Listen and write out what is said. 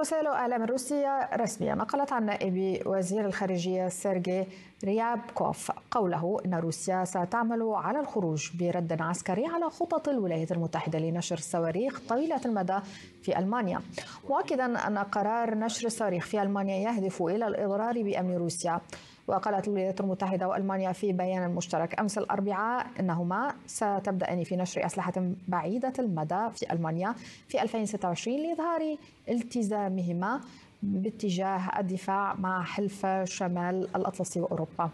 وسائل اعلام الروسية رسميا نقلت عن نائب وزير الخارجية سيرجي ريابكوف قوله أن روسيا ستعمل على الخروج برد عسكري على خطط الولايات المتحدة لنشر صواريخ طويلة المدى في ألمانيا مؤكدا أن قرار نشر الصواريخ في ألمانيا يهدف إلى الإضرار بأمن روسيا وقالت الولايات المتحدة وألمانيا في بيان مشترك أمس الأربعاء أنهما ستبدأان في نشر أسلحة بعيدة المدى في ألمانيا في 2026 لإظهار التزامهما باتجاه الدفاع مع حلف شمال الأطلسي وأوروبا